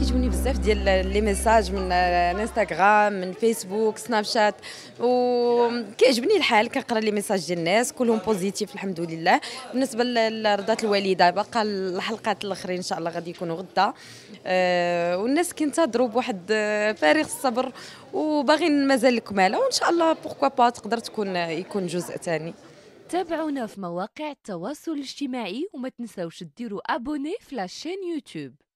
كيجوني بزاف ديال لي ميساج من انستغرام من فيسبوك سناب شات وكيعجبني الحال كنقرا لي ميساج ديال الناس كلهم بوزيتيف الحمد لله بالنسبه لرضات الوالده باقا الحلقات الاخرين ان شاء الله غادي يكونوا غدا آه، والناس كينتظروا بواحد آه، فارغ الصبر وباغيين مازال الكماله وان شاء الله بوركوا با تقدر تكون يكون جزء ثاني تابعونا في مواقع التواصل الاجتماعي وما تنساوش ديروا ابوني في لاشين يوتيوب